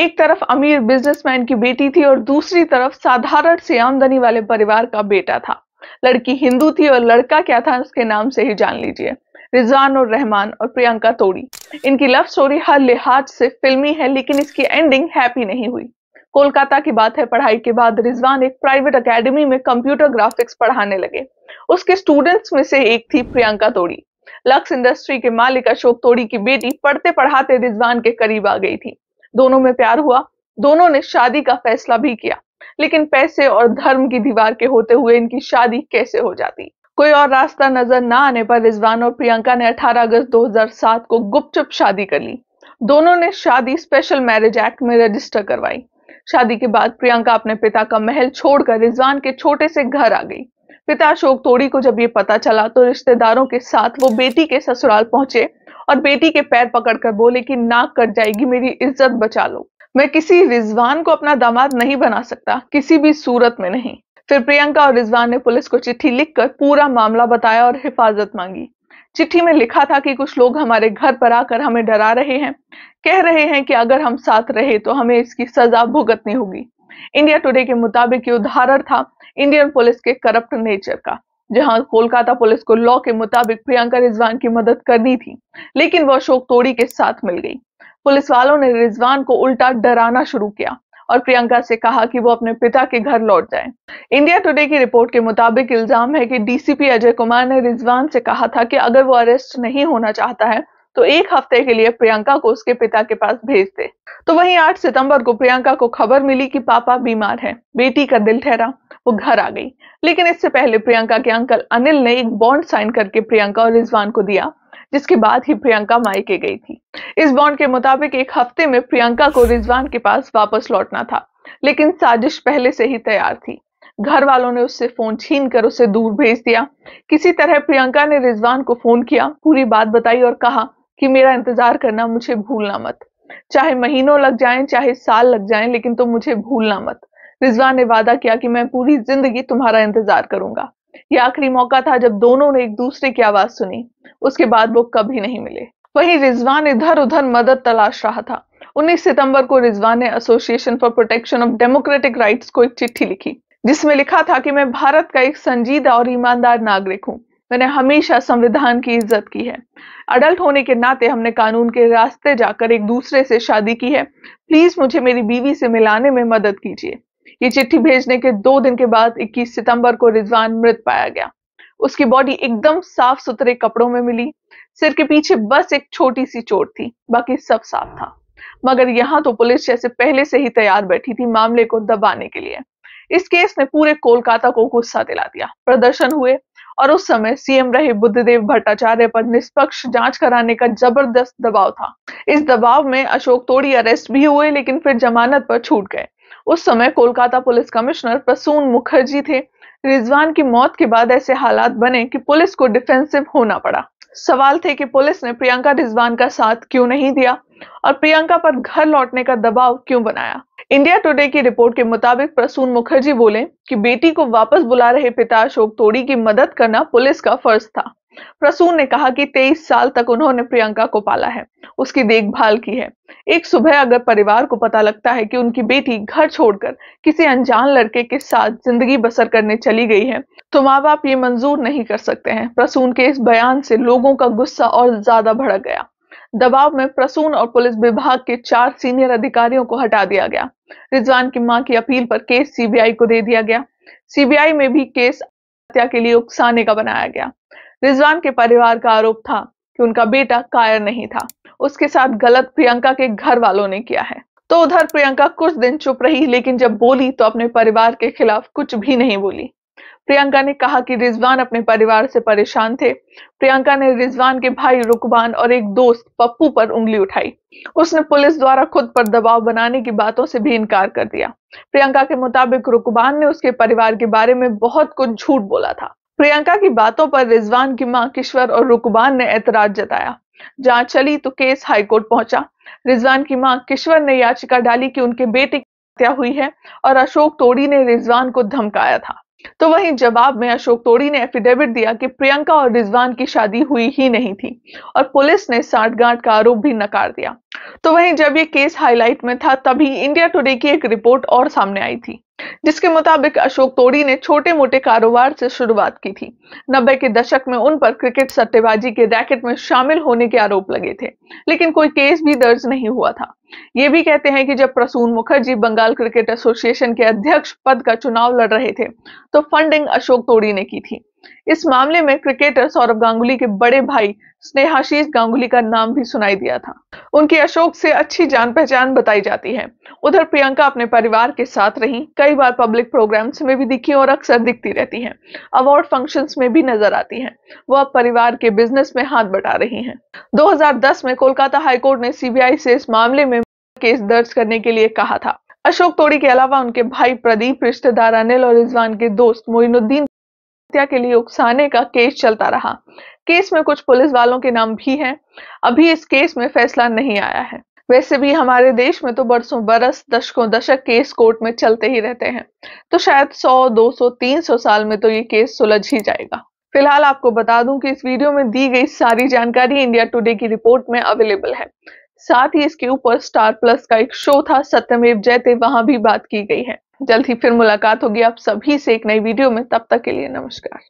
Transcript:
एक तरफ अमीर बिजनेसमैन की बेटी थी और दूसरी तरफ साधारण से आमदनी वाले परिवार का बेटा था लड़की हिंदू थी और लड़का क्या था उसके नाम से ही जान लीजिए रिजवान और रहमान और प्रियंका तोड़ी इनकी लव स्टोरी हर लिहाज से फिल्मी है लेकिन इसकी एंडिंग हैप्पी नहीं हुई कोलकाता की बात है पढ़ाई के बाद रिजवान एक प्राइवेट एकेडमी में कंप्यूटर ग्राफिक्स पढ़ाने लगे उसके स्टूडेंट्स में से एक थी प्रियंका तोड़ी लक्स इंडस्ट्री के मालिक अशोक तोड़ी की बेटी पढ़ते पढ़ाते रिजवान के करीब आ गई थी दोनों में प्यार हुआ दोनों ने शादी का फैसला भी किया लेकिन पैसे और धर्म की दीवार के होते हुए इनकी शादी कैसे हो जाती कोई और रास्ता नजर न आने पर रिजवान और प्रियंका ने 18 अगस्त 2007 को गुपचुप शादी कर ली दोनों ने शादी स्पेशल मैरिज एक्ट में रजिस्टर करवाई शादी के बाद प्रियंका अपने पिता का महल छोड़कर रिजवान के छोटे से घर आ गई पिता अशोक तोड़ी को जब ये पता चला तो रिश्तेदारों के साथ वो बेटी के ससुराल पहुंचे और बेटी के पैर पकड़कर बोले कि नाक कट जाएगी मेरी इज्जत बचा लो मैं किसी रिजवान को अपना दामाद नहीं बना सकता किसी भी सूरत में नहीं फिर प्रियंका और रिजवान ने पुलिस को चिट्ठी लिखकर पूरा मामला बताया और हिफाजत मांगी चिट्ठी में लिखा था कि कुछ लोग हमारे घर पर आकर हमें डरा रहे हैं कह रहे हैं कि अगर हम साथ रहे तो हमें इसकी सजा भुगतनी होगी इंडिया टुडे के मुताबिक ये उदाहरण था इंडियन पुलिस के करप्ट नेचर का जहां कोलकाता पुलिस को लॉ के मुताबिक प्रियंका रिजवान की मदद करनी थी लेकिन वह अशोक तोड़ी के साथ मिल गई पुलिस वालों ने रिजवान को उल्टा डराना शुरू किया और प्रियंका से कहा कि वो अपने पिता के घर लौट जाए इंडिया टुडे की रिपोर्ट के मुताबिक इल्जाम है कि डीसीपी अजय कुमार ने रिजवान से कहा था कि अगर वो अरेस्ट नहीं होना चाहता है तो एक हफ्ते के लिए प्रियंका को उसके पिता के पास भेज दे तो वहीं 8 सितंबर को प्रियंका को खबर मिली कि पापा बीमार हैं। बेटी का दिल ठहरा वो घर आ गई लेकिन इससे पहले प्रियंका के अंकल अनिल ने एक बॉन्ड साइन करके प्रियंका और रिजवान को दिया जिसके बाद ही प्रियंका मायके गई थी इस बॉन्ड के मुताबिक एक हफ्ते में प्रियंका को रिजवान के पास वापस लौटना था लेकिन साजिश पहले से ही तैयार थी घर वालों ने उससे फोन छीन कर उसे दूर भेज दिया किसी तरह प्रियंका ने रिजवान को फोन किया पूरी बात बताई और कहा कि मेरा इंतजार करना मुझे भूलना मत चाहे महीनों लग जाएं चाहे साल लग जाएं लेकिन तुम तो मुझे भूलना मत रिजवान ने वादा किया कि मैं पूरी जिंदगी तुम्हारा इंतजार करूंगा यह आखिरी मौका था जब दोनों ने एक दूसरे की आवाज सुनी उसके बाद वो कभी नहीं मिले वहीं रिजवान इधर उधर मदद तलाश रहा था 19 सितंबर को रिजवान ने association for protection of democratic rights को एक चिट्ठी लिखी जिसमें लिखा था कि मैं भारत का एक संजीदा और ईमानदार नागरिक हूँ मैंने हमेशा संविधान की इज्जत की है अडल्ट होने के नाते हमने कानून के रास्ते जाकर एक दूसरे से शादी की है प्लीज मुझे मेरी बीवी से मिलाने में मदद कीजिए ये चिट्ठी भेजने के दो दिन के बाद 21 सितंबर को रिजवान मृत पाया गया उसकी बॉडी एकदम साफ सुथरे कपड़ों में मिली सिर के पीछे बस एक छोटी सी चोट थी बाकी सब साफ था मगर यहाँ तो पुलिस जैसे पहले से ही तैयार बैठी थी मामले को दबाने के लिए इस केस ने पूरे कोलकाता को गुस्सा दिला दिया प्रदर्शन हुए और उस समय सीएम रहे बुद्धदेव भट्टाचार्य पर निष्पक्ष जांच कराने का जबरदस्त दबाव था इस दबाव में अशोक तोड़ी अरेस्ट भी हुए लेकिन फिर जमानत पर छूट गए उस समय कोलकाता पुलिस कमिश्नर प्रसून मुखर्जी थे रिजवान की मौत के बाद ऐसे हालात बने कि पुलिस को डिफेंसिव होना पड़ा सवाल थे कि पुलिस ने प्रियंका रिजवान का साथ क्यों नहीं दिया और प्रियंका पर घर लौटने का दबाव क्यों बनाया इंडिया टुडे की रिपोर्ट के मुताबिक प्रसून मुखर्जी बोले कि बेटी को वापस बुला रहे पिता अशोक तोड़ी की मदद करना पुलिस का फर्ज था प्रसून ने कहा कि 23 साल तक उन्होंने प्रियंका को पाला है उसकी देखभाल की है एक सुबह अगर परिवार को पता लगता है कि उनकी बेटी घर छोड़कर किसी अनजान लड़के के साथ जिंदगी बसर करने चली गई है तो माँ बाप ये मंजूर नहीं कर सकते हैं प्रसून के इस बयान से लोगों का गुस्सा और ज्यादा भड़क गया दबाव में प्रसून और पुलिस विभाग के चार सीनियर अधिकारियों को हटा दिया गया रिजवान की मां की अपील पर केस सीबीआई को दे दिया गया सीबीआई में भी केस हत्या के लिए उकसाने का बनाया गया रिजवान के परिवार का आरोप था कि उनका बेटा कायर नहीं था उसके साथ गलत प्रियंका के घर वालों ने किया है तो उधर प्रियंका कुछ दिन चुप रही लेकिन जब बोली तो अपने परिवार के खिलाफ कुछ भी नहीं बोली प्रियंका ने कहा कि रिजवान अपने परिवार से परेशान थे प्रियंका ने रिजवान के भाई रुकबान और एक दोस्त पप्पू पर उंगली उठाई उसने पुलिस द्वारा खुद पर दबाव बनाने की बातों से भी इनकार कर दिया प्रियंका के मुताबिक रुकबान ने उसके परिवार के बारे में बहुत कुछ झूठ बोला था प्रियंका की बातों पर रिजवान की मां किश्वर और रुकबान ने ऐतराज जताया जांच चली तो केस हाईकोर्ट पहुंचा रिजवान की मां किश्वर ने याचिका डाली कि उनके बेटे की हत्या हुई है और अशोक तोड़ी ने रिजवान को धमकाया था तो वहीं जवाब में अशोक तोड़ी ने एफिडेविट दिया कि प्रियंका और रिजवान की शादी हुई ही नहीं थी और पुलिस ने साठगांठ का आरोप भी नकार दिया तो वहीं जब ये केस हाईलाइट में था तभी इंडिया टुडे की एक रिपोर्ट और सामने आई थी जिसके मुताबिक अशोक तोड़ी ने छोटे मोटे कारोबार से शुरुआत की थी नब्बे के दशक में उन पर क्रिकेट सट्टेबाजी के रैकेट में शामिल होने के आरोप लगे थे लेकिन कोई केस भी दर्ज नहीं हुआ था ये भी कहते हैं कि जब प्रसून मुखर्जी बंगाल क्रिकेट एसोसिएशन के अध्यक्ष पद का चुनाव लड़ रहे थे तो फंडिंग अशोक तोड़ी ने की थी इस मामले में क्रिकेटर सौरभ गांगुली के बड़े भाई स्नेहाशीष गांगुली का नाम भी सुनाई दिया था उनकी अशोक से अच्छी जान पहचान बताई जाती है उधर प्रियंका अपने परिवार के साथ रही कई बार पब्लिक प्रोग्राम्स में भी दिखी और अक्सर दिखती रहती हैं अवार्ड फंक्शंस में भी नजर आती हैं वो अब परिवार के बिजनेस में हाथ बटा रही हैं 2010 में कोलकाता हाईकोर्ट ने सीबीआई से इस मामले में केस दर्ज करने के लिए कहा था अशोक तोड़ी के अलावा उनके भाई प्रदीप रिश्तेदार अनिल और रिजवान के दोस्त मोइनुद्दीन हत्या के लिए उकसाने का केस चलता रहा केस में कुछ पुलिस वालों के नाम भी हैं अभी इस केस में फैसला नहीं आया है वैसे भी हमारे देश में तो बरसों बरस दशकों दशक केस कोर्ट में चलते ही रहते हैं तो शायद 100, 200, 300 साल में तो ये केस सुलझ ही जाएगा फिलहाल आपको बता दूं कि इस वीडियो में दी गई सारी जानकारी इंडिया टुडे की रिपोर्ट में अवेलेबल है साथ ही इसके ऊपर स्टार प्लस का एक शो था सत्यमेव जयते वहां भी बात की गई है जल्द ही फिर मुलाकात होगी आप सभी से एक नई वीडियो में तब तक के लिए नमस्कार